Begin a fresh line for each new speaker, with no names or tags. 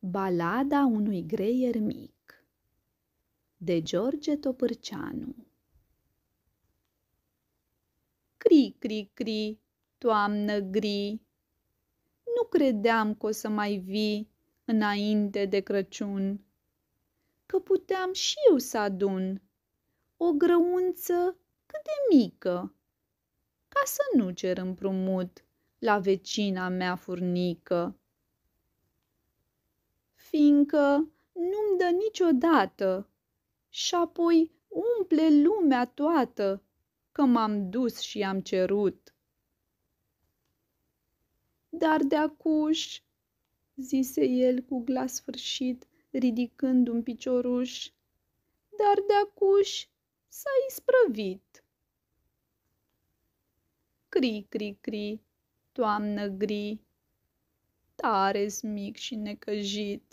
Balada unui greier mic de George Topârceanu
Cri, cri, cri, toamnă gri, Nu credeam că o să mai vii înainte de Crăciun, Că puteam și eu să adun o grăunță cât de mică, Ca să nu cer împrumut la vecina mea furnică fiindcă nu-mi dă niciodată. Și apoi umple lumea toată că m-am dus și am cerut. Dar de acuș, zise el cu glas sfârșit, ridicând un picioruș, dar de acuș s-a isprăvit. Cri, cri, cri, toamnă gri, tare mic și necăjit.